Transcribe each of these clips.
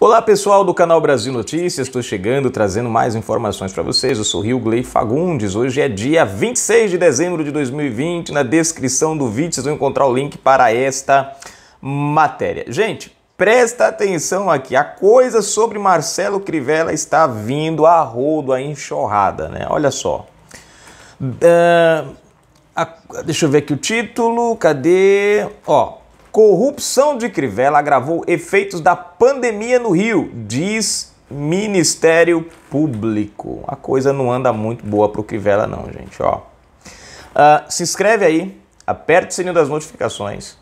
Olá pessoal do canal Brasil Notícias, estou chegando trazendo mais informações para vocês. Eu sou Rio Glei Fagundes. Hoje é dia 26 de dezembro de 2020. Na descrição do vídeo vocês vão encontrar o link para esta matéria. Gente, presta atenção aqui. A coisa sobre Marcelo Crivella está vindo a rodo, a enxurrada, né? Olha só. Uh, a, deixa eu ver aqui o título. Cadê? Ó, Corrupção de Crivella agravou efeitos da pandemia no Rio, diz Ministério Público. A coisa não anda muito boa pro Crivella não, gente, ó. Uh, se inscreve aí, aperta o sininho das notificações,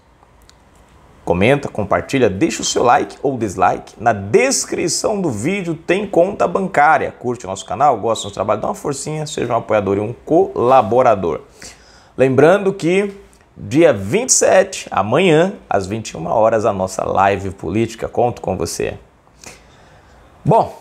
comenta, compartilha, deixa o seu like ou dislike. Na descrição do vídeo tem conta bancária. Curte nosso canal, gosta do nosso trabalho, dá uma forcinha, seja um apoiador e um colaborador. Lembrando que dia 27, amanhã, às 21 horas, a nossa live política. Conto com você. Bom,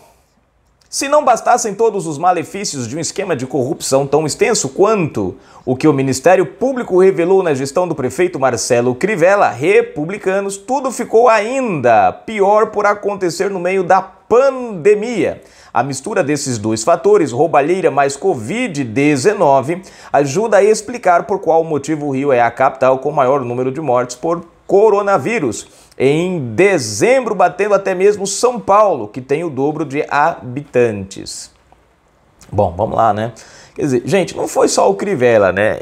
se não bastassem todos os malefícios de um esquema de corrupção tão extenso quanto o que o Ministério Público revelou na gestão do prefeito Marcelo Crivella, republicanos, tudo ficou ainda pior por acontecer no meio da pandemia. A mistura desses dois fatores, roubalheira mais Covid-19, ajuda a explicar por qual motivo o Rio é a capital com maior número de mortes por coronavírus. Em dezembro, batendo até mesmo São Paulo, que tem o dobro de habitantes. Bom, vamos lá, né? Quer dizer, gente, não foi só o Crivella, né?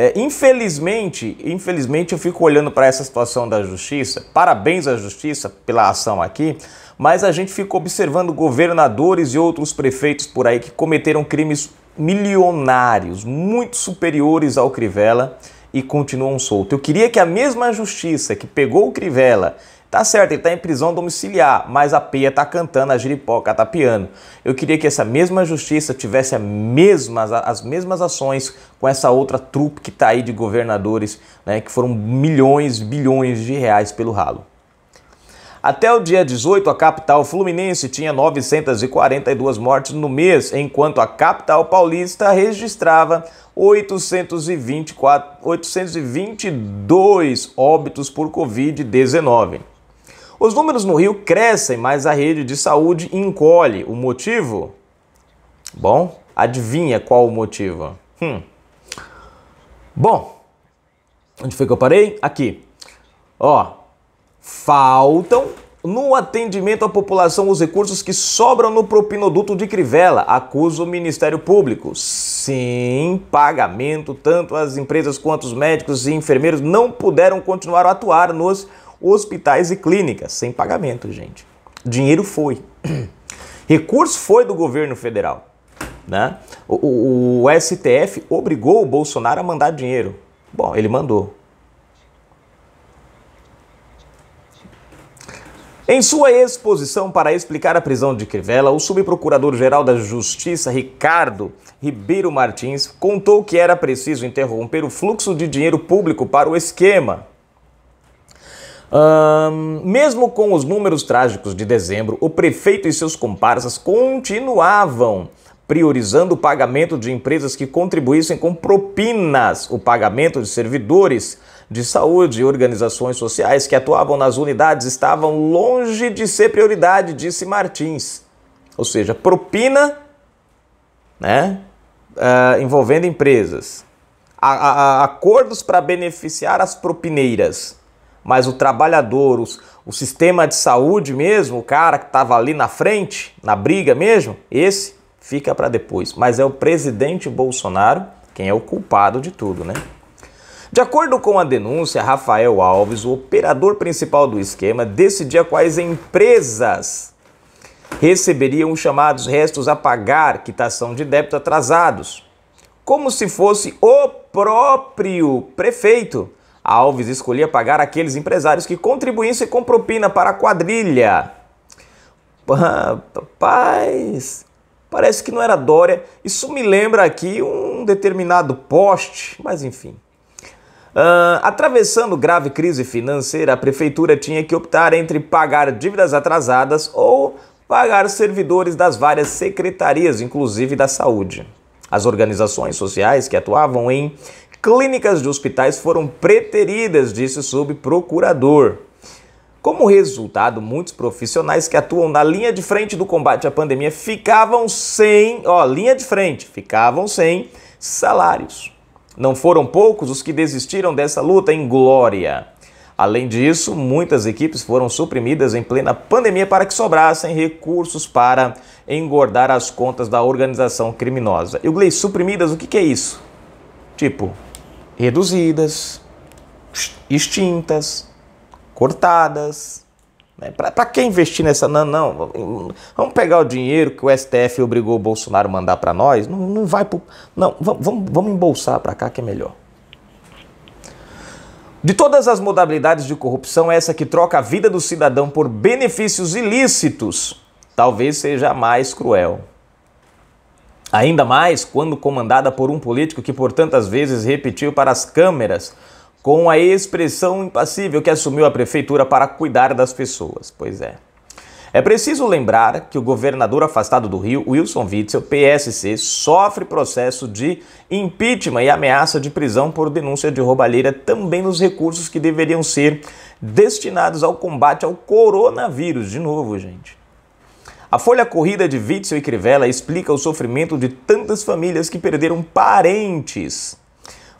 É, infelizmente, infelizmente eu fico olhando para essa situação da justiça. Parabéns à justiça pela ação aqui, mas a gente fica observando governadores e outros prefeitos por aí que cometeram crimes milionários, muito superiores ao Crivella e continuam solto Eu queria que a mesma justiça que pegou o Crivella Tá certo, ele tá em prisão domiciliar, mas a peia tá cantando, a giripoca tá piano. Eu queria que essa mesma justiça tivesse a as mesmas ações com essa outra trupe que tá aí de governadores, né, que foram milhões, bilhões de reais pelo ralo. Até o dia 18, a capital fluminense tinha 942 mortes no mês, enquanto a capital paulista registrava 824, 822 óbitos por Covid-19. Os números no Rio crescem, mas a rede de saúde encolhe. O motivo? Bom, adivinha qual o motivo? Hum. Bom, onde foi que eu parei? Aqui. Ó, faltam no atendimento à população os recursos que sobram no propinoduto de Crivella, acusa o Ministério Público. Sim, pagamento, tanto as empresas quanto os médicos e enfermeiros não puderam continuar a atuar nos hospitais e clínicas, sem pagamento, gente. Dinheiro foi. Recurso foi do governo federal. Né? O, o, o, STF obrigou o Bolsonaro a mandar dinheiro. Bom, ele mandou. Em sua exposição para explicar a prisão de Crivella, o subprocurador-geral da Justiça, Ricardo Ribeiro Martins, contou que era preciso interromper o fluxo de dinheiro público para o esquema mesmo com os números trágicos de dezembro, o prefeito e seus comparsas continuavam priorizando o pagamento de empresas que contribuíssem com propinas, o pagamento de servidores de saúde e organizações sociais que atuavam nas unidades estavam longe de ser prioridade, disse Martins. Ou seja, propina, né, uh, envolvendo empresas, a, a, a, acordos para beneficiar as propineiras mas o trabalhador, os, o sistema de saúde mesmo, o cara que estava ali na frente, na briga mesmo, esse fica para depois. Mas é o presidente Bolsonaro quem é o culpado de tudo, né? De acordo com a denúncia, Rafael Alves, o operador principal do esquema, decidia quais empresas receberiam os chamados restos a pagar, quitação de débito atrasados, como se fosse o próprio prefeito Alves escolhia pagar aqueles empresários que contribuíssem com propina para a quadrilha. Rapaz, parece que não era Dória. Isso me lembra aqui um determinado poste, mas enfim. Uh, atravessando grave crise financeira, a prefeitura tinha que optar entre pagar dívidas atrasadas ou pagar servidores das várias secretarias, inclusive da saúde. As organizações sociais que atuavam em Clínicas de hospitais foram preteridas, disse o subprocurador. Como resultado, muitos profissionais que atuam na linha de frente do combate à pandemia ficavam sem, ó, linha de frente, ficavam sem salários. Não foram poucos os que desistiram dessa luta em glória. Além disso, muitas equipes foram suprimidas em plena pandemia para que sobrassem recursos para engordar as contas da organização criminosa. E o Glei, suprimidas, o que, que é isso? Tipo, reduzidas, extintas, cortadas. Né? Para quem investir nessa. Não, não. Vamos pegar o dinheiro que o STF obrigou o Bolsonaro a mandar para nós? Não, não vai pro, Não, vamos, vamos embolsar para cá que é melhor. De todas as modalidades de corrupção, essa que troca a vida do cidadão por benefícios ilícitos talvez seja a mais cruel. Ainda mais quando comandada por um político que por tantas vezes repetiu para as câmeras com a expressão impassível que assumiu a prefeitura para cuidar das pessoas. Pois é. É preciso lembrar que o governador afastado do Rio, Wilson Witzel, PSC, sofre processo de impeachment e ameaça de prisão por denúncia de roubalheira também nos recursos que deveriam ser destinados ao combate ao coronavírus. De novo, gente. A folha corrida de Witzel e Crivella explica o sofrimento de tantas famílias que perderam parentes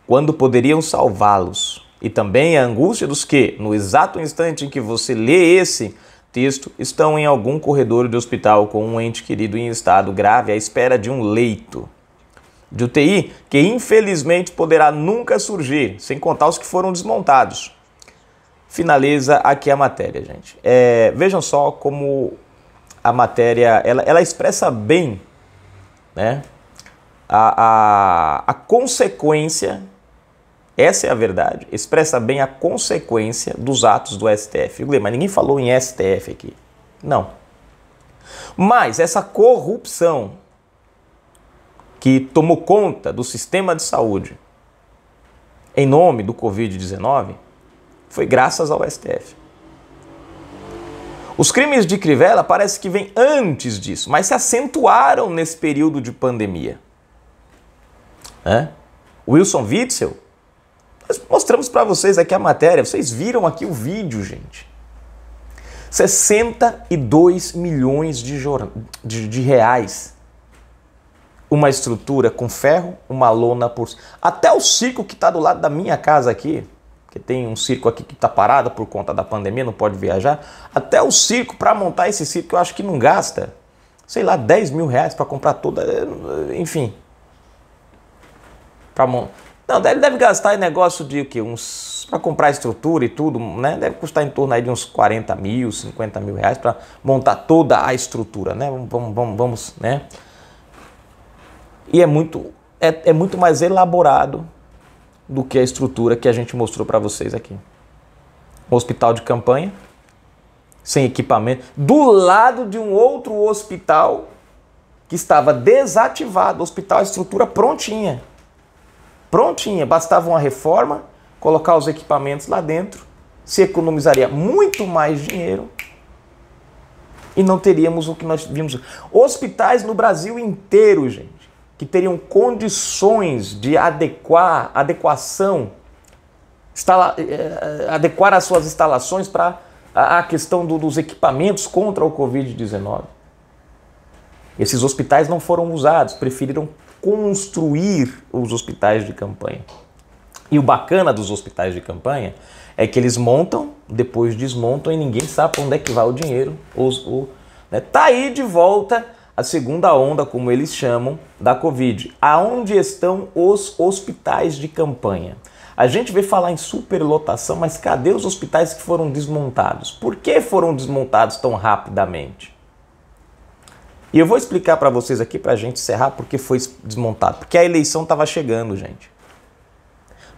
quando poderiam salvá-los. E também a angústia dos que, no exato instante em que você lê esse texto, estão em algum corredor de hospital com um ente querido em estado grave à espera de um leito. De UTI que infelizmente poderá nunca surgir, sem contar os que foram desmontados. Finaliza aqui a matéria, gente. É, vejam só como a matéria ela, ela expressa bem né, a, a, a consequência, essa é a verdade, expressa bem a consequência dos atos do STF. Falei, mas ninguém falou em STF aqui. Não. Mas essa corrupção que tomou conta do sistema de saúde em nome do Covid-19 foi graças ao STF. Os crimes de Crivella parece que vêm antes disso, mas se acentuaram nesse período de pandemia. É? Wilson Witzel, nós mostramos para vocês aqui a matéria, vocês viram aqui o vídeo, gente. 62 milhões de, de, de reais. Uma estrutura com ferro, uma lona por. Até o circo que está do lado da minha casa aqui, porque tem um circo aqui que está parado por conta da pandemia, não pode viajar. Até o circo, para montar esse circo, eu acho que não gasta, sei lá, 10 mil reais para comprar toda. Enfim. Pra mon... Não, deve, deve gastar em negócio de o quê? Uns. Para comprar estrutura e tudo, né? Deve custar em torno aí de uns 40 mil, 50 mil reais para montar toda a estrutura, né? Vamos, vamos, vamos, né? E é muito, é, é muito mais elaborado do que a estrutura que a gente mostrou para vocês aqui. Um hospital de campanha, sem equipamento, do lado de um outro hospital que estava desativado, hospital, estrutura prontinha. Prontinha, bastava uma reforma, colocar os equipamentos lá dentro, se economizaria muito mais dinheiro e não teríamos o que nós vimos. Hospitais no Brasil inteiro, gente que teriam condições de adequar, adequação, instala, eh, eh, adequar as suas instalações para a, questão do, dos equipamentos contra o Covid-19. Esses hospitais não foram usados, preferiram construir os hospitais de campanha. E o bacana dos hospitais de campanha é que eles montam, depois desmontam e ninguém sabe para onde é que vai o dinheiro. Ou, né? Tá aí de volta a segunda onda, como eles chamam, da Covid. Aonde estão os hospitais de campanha? A gente vê falar em superlotação, mas cadê os hospitais que foram desmontados? Por que foram desmontados tão rapidamente? E eu vou explicar para vocês aqui para a gente encerrar porque foi desmontado. Porque a eleição estava chegando, gente.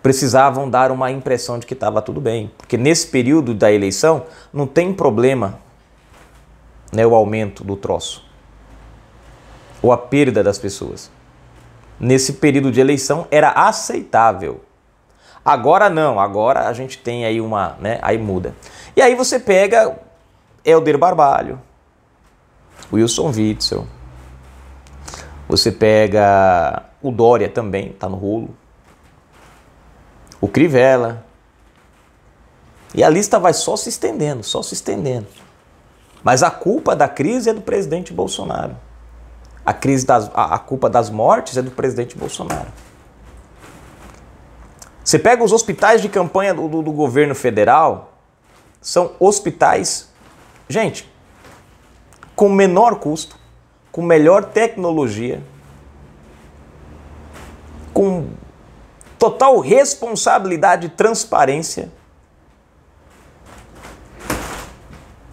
Precisavam dar uma impressão de que estava tudo bem. Porque nesse período da eleição não tem problema né, o aumento do troço ou a perda das pessoas. Nesse período de eleição era aceitável. Agora não, agora a gente tem aí uma, né, aí muda. E aí você pega Helder Barbalho, Wilson Witzel, você pega o Dória também, tá no rolo, o Crivella, e a lista vai só se estendendo, só se estendendo. Mas a culpa da crise é do presidente Bolsonaro. A crise das, a, a culpa das mortes é do presidente Bolsonaro. Você pega os hospitais de campanha do, do, do governo federal, são hospitais, gente, com menor custo, com melhor tecnologia, com total responsabilidade e transparência.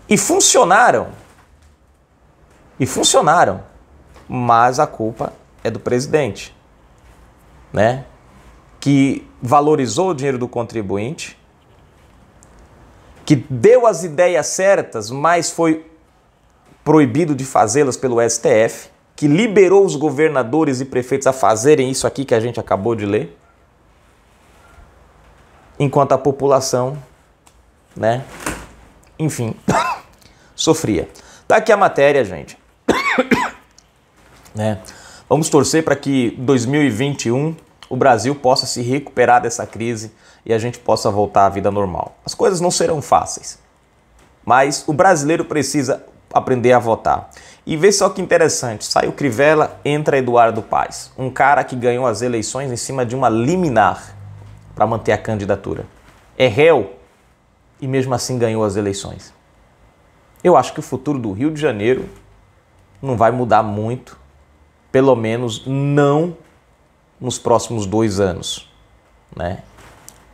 E funcionaram. E funcionaram mas a culpa é do presidente, né? Que valorizou o dinheiro do contribuinte, que deu as ideias certas, mas foi proibido de fazê-las pelo STF, que liberou os governadores e prefeitos a fazerem isso aqui que a gente acabou de ler, enquanto a população, né? Enfim, sofria. Tá aqui a matéria, gente. Né? Vamos torcer para que 2021 o Brasil possa se recuperar dessa crise e a gente possa voltar à vida normal. As coisas não serão fáceis, mas o brasileiro precisa aprender a votar. E vê só que interessante, sai o Crivella, entra Eduardo Paes, um cara que ganhou as eleições em cima de uma liminar para manter a candidatura. É réu e mesmo assim ganhou as eleições. Eu acho que o futuro do Rio de Janeiro não vai mudar muito pelo menos não nos próximos dois anos. Né?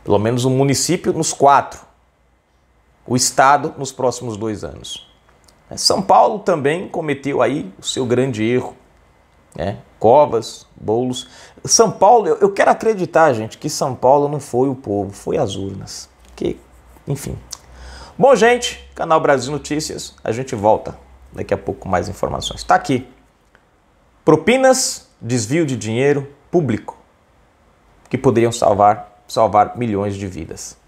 Pelo menos o município nos quatro, o estado nos próximos dois anos. É, São Paulo também cometeu aí o seu grande erro. Né? Covas, bolos. São Paulo, eu, quero acreditar, gente, que São Paulo não foi o povo, foi as urnas. Que, enfim. Bom, gente, canal Brasil Notícias, a gente volta daqui a pouco com mais informações. Tá aqui Propinas, desvio de dinheiro público, que poderiam salvar, salvar milhões de vidas.